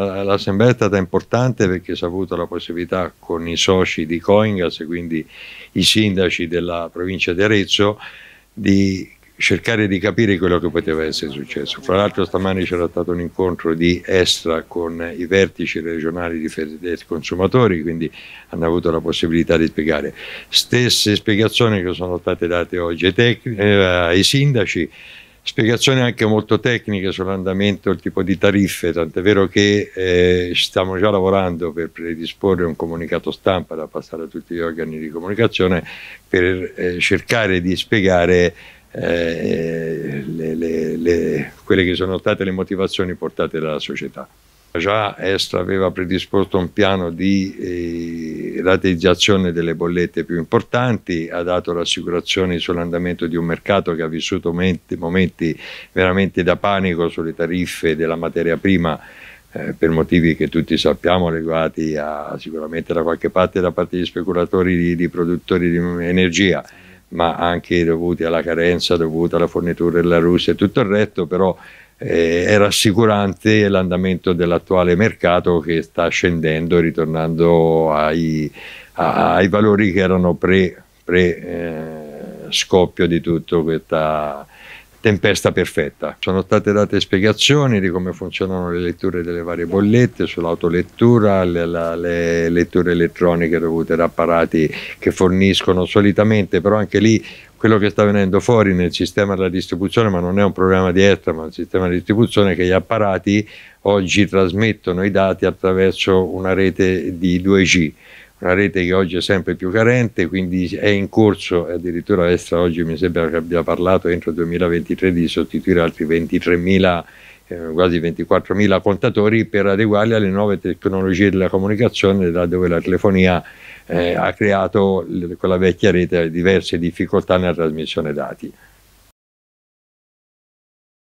Eh, L'assemblea è stata importante perché si è avuto la possibilità con i soci di Coingas, quindi i sindaci della provincia di Arezzo, di cercare di capire quello che poteva essere successo. Fra l'altro stamani c'era stato un incontro di Estra con i vertici regionali di Federdesk Consumatori, quindi hanno avuto la possibilità di spiegare. Stesse spiegazioni che sono state date oggi ai, eh, ai sindaci, spiegazioni anche molto tecniche sull'andamento, il tipo di tariffe, tant'è vero che eh, stiamo già lavorando per predisporre un comunicato stampa da passare a tutti gli organi di comunicazione per eh, cercare di spiegare eh, le, le, le, quelle che sono state le motivazioni portate dalla società. Già Estra aveva predisposto un piano di eh, rateizzazione delle bollette più importanti, ha dato rassicurazioni sull'andamento di un mercato che ha vissuto momenti, momenti veramente da panico sulle tariffe della materia prima eh, per motivi che tutti sappiamo legati a, sicuramente da qualche parte da parte di speculatori di, di produttori di energia ma anche dovuti alla carenza dovuta alla fornitura della Russia e tutto il resto, però eh, è rassicurante l'andamento dell'attuale mercato che sta scendendo, ritornando ai, ai valori che erano pre, pre eh, scoppio di tutta questa tempesta perfetta. Sono state date spiegazioni di come funzionano le letture delle varie bollette, sull'autolettura, le, la, le letture elettroniche dovute ad apparati che forniscono solitamente, però anche lì quello che sta venendo fuori nel sistema della distribuzione, ma non è un problema di ETA, ma un sistema di distribuzione che gli apparati oggi trasmettono i dati attraverso una rete di 2G una rete che oggi è sempre più carente, quindi è in corso, addirittura l'Estra oggi mi sembra che abbia parlato entro il 2023 di sostituire altri 23.000 eh, quasi 24.000 contatori per adeguarli alle nuove tecnologie della comunicazione, da dove la telefonia eh, ha creato quella vecchia rete diverse difficoltà nella trasmissione dati.